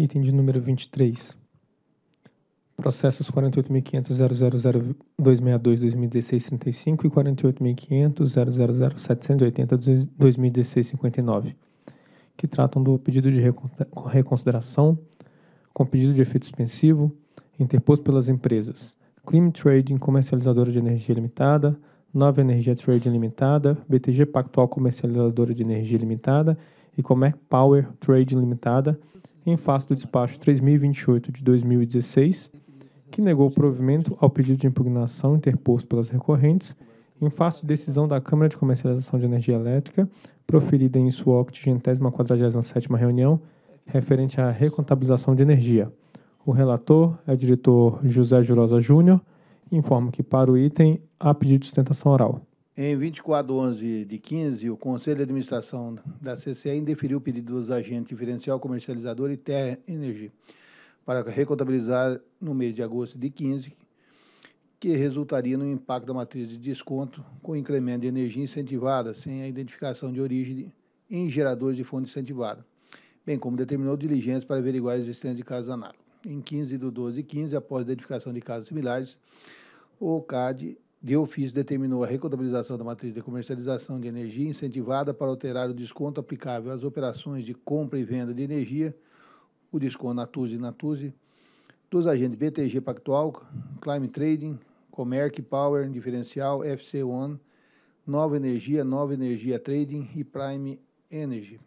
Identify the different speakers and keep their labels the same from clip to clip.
Speaker 1: Item de número 23. Processos 48.500.000.262.2016.35 e 48.500.000.780.2016.59, que tratam do pedido de reconsideração com pedido de efeito suspensivo interposto pelas empresas Clean Trading Comercializadora de Energia Limitada, Nova Energia Trading Limitada, BTG Pactual Comercializadora de Energia Limitada e Comer Power Trading Limitada, em face do despacho 3028 de 2016, que negou provimento ao pedido de impugnação interposto pelas recorrentes em face de decisão da Câmara de Comercialização de Energia Elétrica, proferida em sua 47 reunião, referente à recontabilização de energia. O relator é o diretor José Jurosa Júnior, informa que para o item há pedido de sustentação oral.
Speaker 2: Em 24 de 11 de 15, o Conselho de Administração da CCE indeferiu o pedido dos agentes diferencial comercializador e Terra Energia para recontabilizar no mês de agosto de 15, que resultaria no impacto da matriz de desconto com incremento de energia incentivada sem a identificação de origem de, em geradores de fonte incentivada, bem como determinou diligências para averiguar a existência de casos análogos. Em 15 de 12 e 15, após a identificação de casos similares, o CAD de ofício, determinou a recontabilização da matriz de comercialização de energia incentivada para alterar o desconto aplicável às operações de compra e venda de energia, o desconto Natuse e Natuse, dos agentes BTG Pactual, Climate Trading, Comerc Power, Diferencial, fc One Nova Energia, Nova Energia Trading e Prime Energy.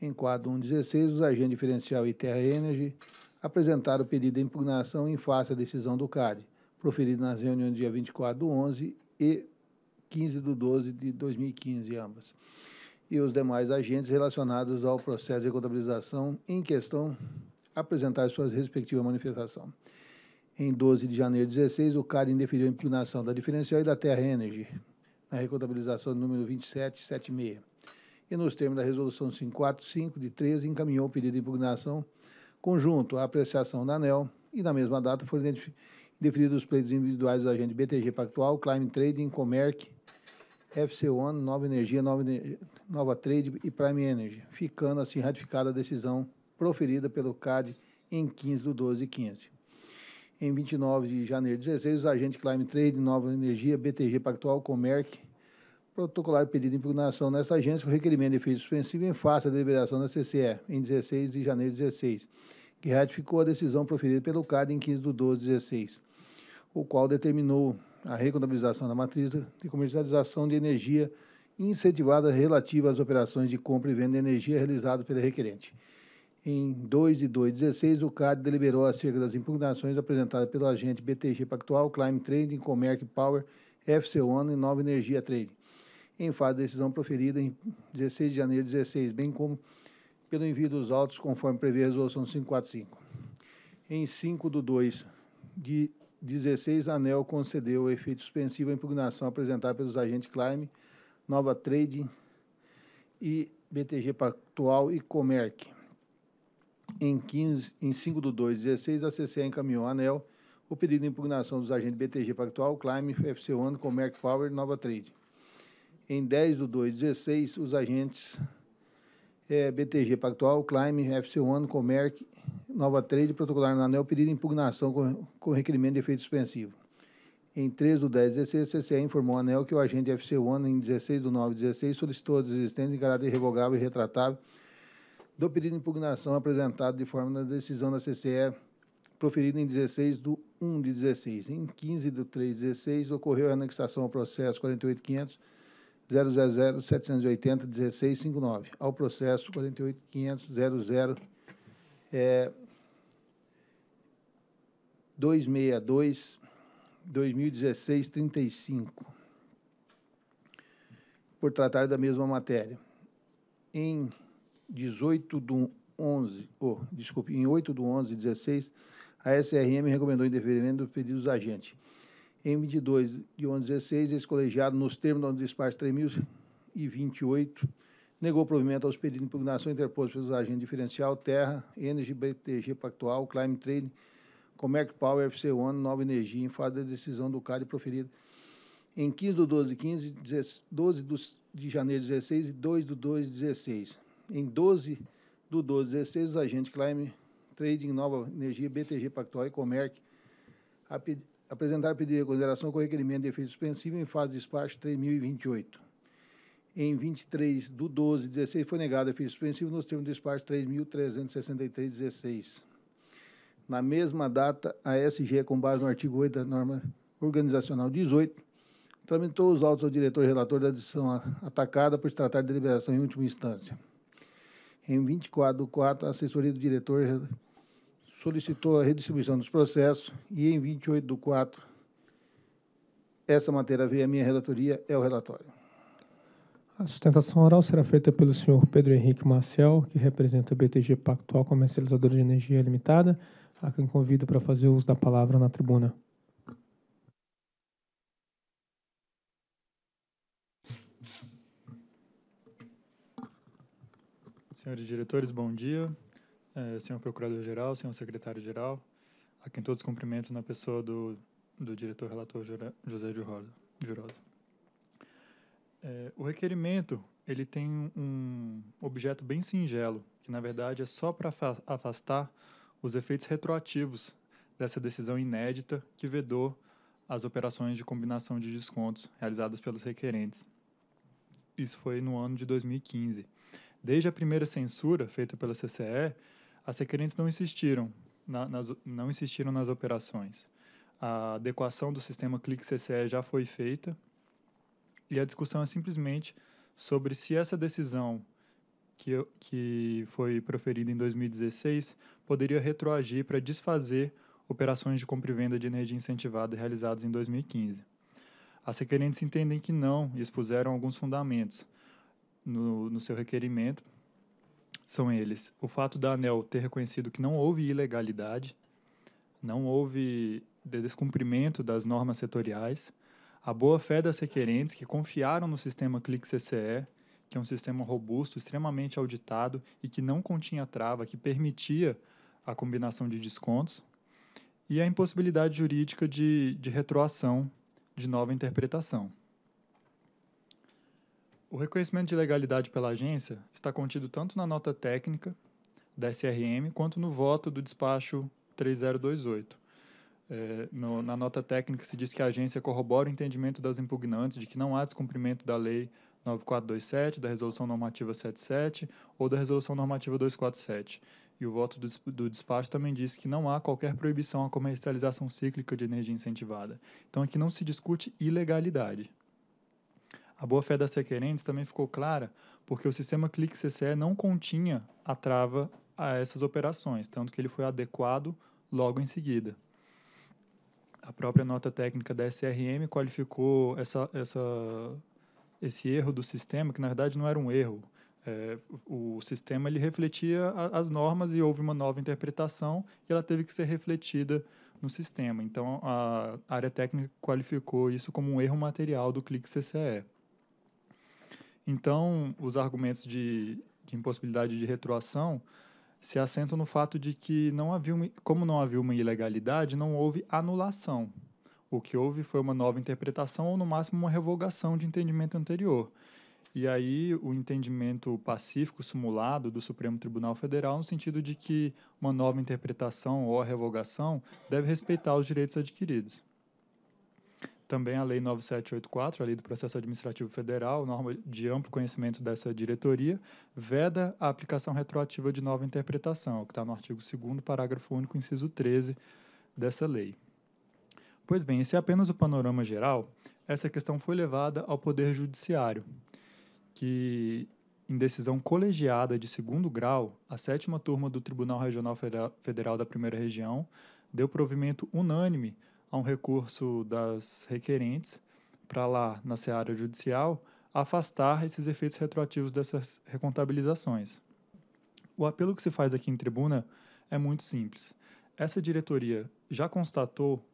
Speaker 2: Em quadro 116, os agentes Diferencial e Terra Energy apresentaram o pedido de impugnação em face à decisão do CAD proferido nas reuniões dia 24 do 11 e 15 do 12 de 2015, ambas, e os demais agentes relacionados ao processo de contabilização em questão apresentar suas respectivas manifestações. Em 12 de janeiro de 16, o Carin indeferiu a impugnação da diferencial e da Terra Energy, na recontabilização número 2776. E nos termos da resolução 545 de 13, encaminhou o pedido de impugnação conjunto à apreciação da ANEL e na mesma data foram identificados definidos os pleitos individuais do agente BTG Pactual, Climate Trading, Comerc, FC One, Nova Energia, Nova, Nova Trade e Prime Energy, ficando assim ratificada a decisão proferida pelo CAD em 15 de 12 de 15. Em 29 de janeiro de 16, os agentes Climate Trade, Nova Energia, BTG Pactual, Comerc, protocolar pedido de impugnação nessa agência com requerimento de efeito suspensivo em face à deliberação da CCE, em 16 de janeiro de 16 que ratificou a decisão proferida pelo CAD em 15 de 12 de 16, o qual determinou a recontabilização da matriz de comercialização de energia incentivada relativa às operações de compra e venda de energia realizadas pela requerente. Em 2 de 2 de 16, o CAD deliberou acerca das impugnações apresentadas pelo agente BTG Pactual, Climb Trading, Comerc Power, FC One e Nova Energia Trading, em fase de decisão proferida em 16 de janeiro de 16, bem como pelo envio dos autos, conforme prevê a Resolução 545. Em 5 do 2 de 16, a ANEL concedeu o efeito suspensivo à impugnação apresentada pelos agentes Clime, Nova Trade e BTG Pactual e Comerc. Em, 15, em 5 do 2 16, a CCE encaminhou à ANEL o pedido de impugnação dos agentes BTG Pactual, Clime, FC One, Comerc Power e Nova Trade. Em 10 do 2 16, os agentes é, BTG Pactual, Clime, FC One, Comerc, Nova Trade, protocolar no anel, pedido de impugnação com, com requerimento de efeito suspensivo. Em 3 do 10 16, a CCE informou a ANEL que o agente FC One, em 16 do 9 16, solicitou a desistência em caráter irrevogável e retratável do pedido de impugnação apresentado de forma na decisão da CCE proferida em 16 do 1 de 16. Em 15 do 3 16, ocorreu a anexação ao processo 48500 000 1659 ao processo 48.500.00 é, 262 2016 35 por tratar da mesma matéria. Em 18 do 11, oh, desculpe, em 8 do 11 16, a SRM recomendou o indeferimento do pedido dos agentes. Em 22 de 11 16, esse colegiado, nos termos do despacho 3028, negou provimento aos pedidos de impugnação interpostos pelos agentes Diferencial, Terra, Energy, BTG Pactual, Climate Trade, Comerc Power, FC One, Nova Energia, em fase da decisão do CAD proferida em 15 de 12 de 15, 12 de janeiro de 16 e 2 de 2 de 16. Em 12 do 12 de 16, os agentes Climate Trading, Nova Energia, BTG Pactual e Comerc, a pedido apresentar pedido de consideração com requerimento de efeito suspensivo em fase de despacho 3028. Em 23 do 12 16 foi negado efeito suspensivo nos termos do despacho 3363-16. Na mesma data, a SG, com base no artigo 8 da norma organizacional 18, tramitou os autos ao diretor relator da decisão atacada por se tratar de deliberação em última instância. Em 24 de 4, a assessoria do diretor solicitou a redistribuição dos processos e, em 28 de 4, essa matéria veio à minha relatoria, é o relatório.
Speaker 1: A sustentação oral será feita pelo senhor Pedro Henrique Marcel, que representa a BTG Pactual Comercializadora de Energia Limitada, a quem convido para fazer uso da palavra na tribuna.
Speaker 3: Senhores diretores, bom dia. É, senhor procurador-geral, senhor secretário-geral, a quem todos cumprimento na pessoa do, do diretor-relator José de Jurosa. É, o requerimento ele tem um objeto bem singelo, que na verdade é só para afastar os efeitos retroativos dessa decisão inédita que vedou as operações de combinação de descontos realizadas pelos requerentes. Isso foi no ano de 2015. Desde a primeira censura feita pela CCE, as requerentes não insistiram, na, nas, não insistiram nas operações. A adequação do sistema clic CCE já foi feita e a discussão é simplesmente sobre se essa decisão que, que foi proferida em 2016 poderia retroagir para desfazer operações de compra e venda de energia incentivada realizadas em 2015. As requerentes entendem que não e expuseram alguns fundamentos no, no seu requerimento, são eles: o fato da ANEL ter reconhecido que não houve ilegalidade, não houve descumprimento das normas setoriais, a boa-fé das requerentes que confiaram no sistema clic CCE, que é um sistema robusto, extremamente auditado e que não continha trava, que permitia a combinação de descontos, e a impossibilidade jurídica de, de retroação de nova interpretação. O reconhecimento de legalidade pela agência está contido tanto na nota técnica da SRM quanto no voto do despacho 3028. É, no, na nota técnica se diz que a agência corrobora o entendimento das impugnantes de que não há descumprimento da Lei 9427, da Resolução Normativa 77 ou da Resolução Normativa 247. E o voto do, do despacho também diz que não há qualquer proibição à comercialização cíclica de energia incentivada. Então aqui não se discute ilegalidade. A boa-fé das requerentes também ficou clara porque o sistema Clique CCE não continha a trava a essas operações, tanto que ele foi adequado logo em seguida. A própria nota técnica da SRM qualificou essa, essa, esse erro do sistema, que na verdade não era um erro. É, o sistema ele refletia a, as normas e houve uma nova interpretação e ela teve que ser refletida no sistema. Então, a área técnica qualificou isso como um erro material do clique CCE. Então, os argumentos de, de impossibilidade de retroação se assentam no fato de que, não havia uma, como não havia uma ilegalidade, não houve anulação. O que houve foi uma nova interpretação ou, no máximo, uma revogação de entendimento anterior. E aí o entendimento pacífico simulado do Supremo Tribunal Federal no sentido de que uma nova interpretação ou a revogação deve respeitar os direitos adquiridos também a Lei 9784, a Lei do Processo Administrativo Federal, norma de amplo conhecimento dessa diretoria, veda a aplicação retroativa de nova interpretação, que está no artigo 2 parágrafo único, inciso 13 dessa lei. Pois bem, esse é apenas o panorama geral. Essa questão foi levada ao Poder Judiciário, que, em decisão colegiada de segundo grau, a sétima turma do Tribunal Regional Federal da Primeira Região deu provimento unânime a um recurso das requerentes para lá, na seara judicial, afastar esses efeitos retroativos dessas recontabilizações. O apelo que se faz aqui em tribuna é muito simples. Essa diretoria já constatou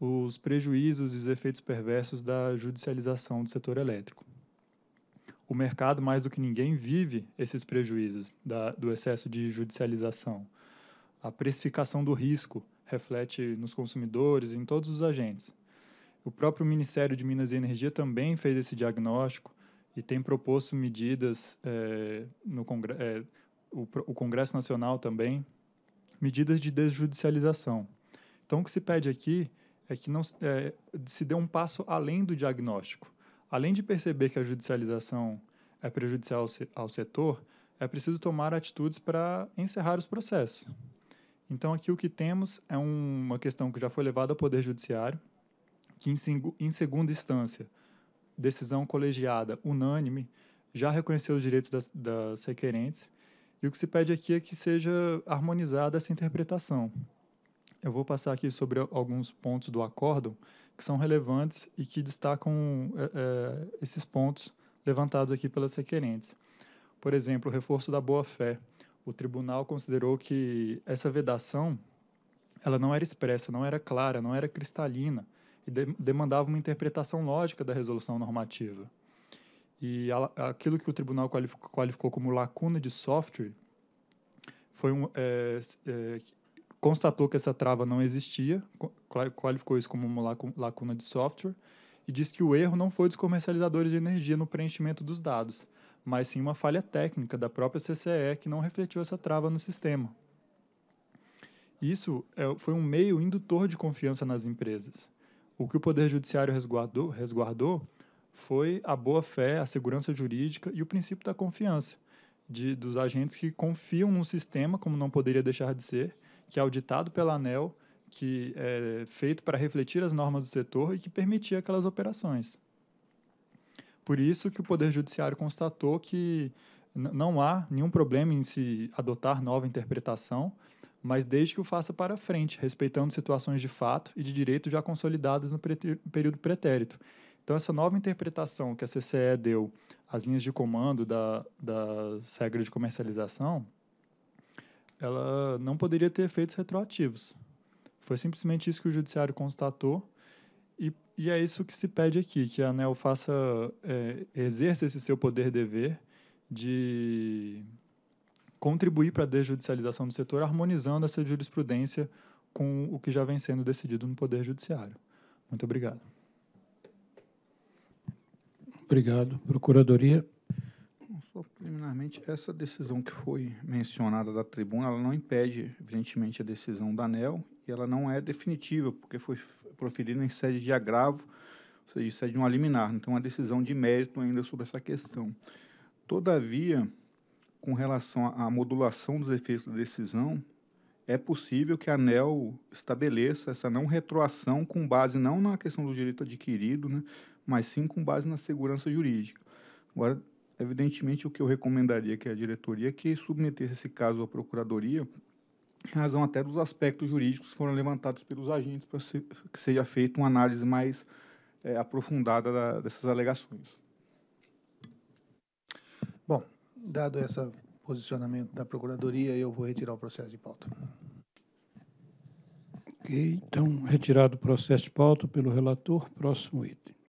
Speaker 3: os prejuízos e os efeitos perversos da judicialização do setor elétrico. O mercado, mais do que ninguém, vive esses prejuízos da, do excesso de judicialização. A precificação do risco, reflete nos consumidores, em todos os agentes. O próprio Ministério de Minas e Energia também fez esse diagnóstico e tem proposto medidas é, no Congre é, o, o Congresso Nacional também, medidas de desjudicialização. Então, o que se pede aqui é que não é, se dê um passo além do diagnóstico. Além de perceber que a judicialização é prejudicial ao, se, ao setor, é preciso tomar atitudes para encerrar os processos. Então, aqui o que temos é uma questão que já foi levada ao Poder Judiciário, que, em segunda instância, decisão colegiada unânime, já reconheceu os direitos das, das requerentes, e o que se pede aqui é que seja harmonizada essa interpretação. Eu vou passar aqui sobre alguns pontos do acórdão que são relevantes e que destacam é, é esses pontos levantados aqui pelas requerentes. Por exemplo, o reforço da boa-fé o tribunal considerou que essa vedação ela não era expressa, não era clara, não era cristalina e de demandava uma interpretação lógica da resolução normativa. E aquilo que o tribunal qualificou, qualificou como lacuna de software foi um, é, é, constatou que essa trava não existia, qualificou isso como uma lacuna de software e disse que o erro não foi dos comercializadores de energia no preenchimento dos dados, mas sim uma falha técnica da própria CCE que não refletiu essa trava no sistema. Isso é, foi um meio indutor de confiança nas empresas. O que o Poder Judiciário resguardou, resguardou foi a boa-fé, a segurança jurídica e o princípio da confiança, de, dos agentes que confiam num sistema, como não poderia deixar de ser, que é auditado pela ANEL, que é feito para refletir as normas do setor e que permitia aquelas operações. Por isso que o Poder Judiciário constatou que não há nenhum problema em se adotar nova interpretação, mas desde que o faça para frente, respeitando situações de fato e de direito já consolidadas no período pretérito. Então, essa nova interpretação que a CCE deu às linhas de comando da, da regra de comercialização, ela não poderia ter efeitos retroativos. Foi simplesmente isso que o Judiciário constatou e, e é isso que se pede aqui, que a ANEL faça, é, exerça esse seu poder-dever de contribuir para a desjudicialização do setor, harmonizando essa jurisprudência com o que já vem sendo decidido no Poder Judiciário. Muito obrigado.
Speaker 1: Obrigado. Procuradoria.
Speaker 3: Só preliminarmente, essa decisão que foi mencionada da tribuna, ela não impede, evidentemente, a decisão da ANEL e ela não é definitiva, porque foi proferida em sede de agravo, ou seja, em sede de um liminar. Então, uma decisão de mérito ainda sobre essa questão. Todavia, com relação à modulação dos efeitos da decisão, é possível que a ANEL estabeleça essa não retroação com base não na questão do direito adquirido, né, mas sim com base na segurança jurídica. Agora, evidentemente, o que eu recomendaria que a diretoria que submetesse esse caso à procuradoria em razão até dos aspectos jurídicos que foram levantados pelos agentes para que seja feita uma análise mais é, aprofundada da, dessas alegações.
Speaker 2: Bom, dado esse posicionamento da Procuradoria, eu vou retirar o processo de pauta.
Speaker 1: Ok, então, retirado o processo de pauta pelo relator, próximo item.